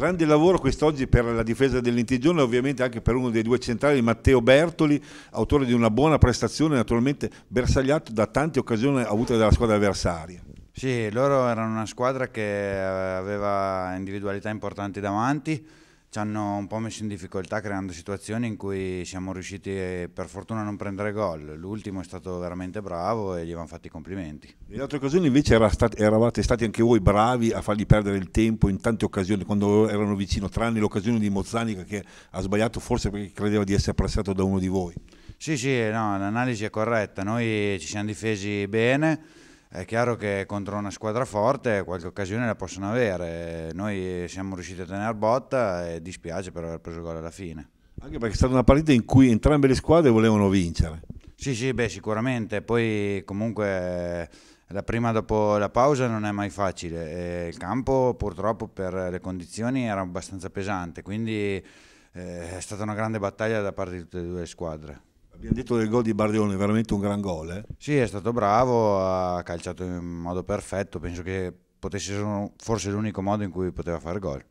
Grande lavoro quest'oggi per la difesa dell'intigione, ovviamente anche per uno dei due centrali, Matteo Bertoli, autore di una buona prestazione, naturalmente bersagliato da tante occasioni avute dalla squadra avversaria. Sì, loro erano una squadra che aveva individualità importanti davanti, ci hanno un po' messo in difficoltà creando situazioni in cui siamo riusciti eh, per fortuna a non prendere gol. L'ultimo è stato veramente bravo e gli avevamo fatti i complimenti. In altre occasioni invece era stat- eravate stati anche voi bravi a fargli perdere il tempo in tante occasioni quando erano vicino, tranne l'occasione di Mozzanica che ha sbagliato forse perché credeva di essere pressato da uno di voi. Sì, sì, no, l'analisi è corretta, noi ci siamo difesi bene è chiaro che contro una squadra forte qualche occasione la possono avere, noi siamo riusciti a tenere botta e dispiace per aver preso il gol alla fine. Anche perché è stata una partita in cui entrambe le squadre volevano vincere. Sì, sì, beh, sicuramente, poi comunque la prima dopo la pausa non è mai facile. il campo purtroppo per le condizioni era abbastanza pesante, quindi eh, è stata una grande battaglia da parte di tutte e due le squadre. Abbiamo detto del gol di Bardione, veramente un gran gol. Eh? Sì, è stato bravo, ha calciato in modo perfetto, penso che potesse essere forse l'unico modo in cui poteva fare gol.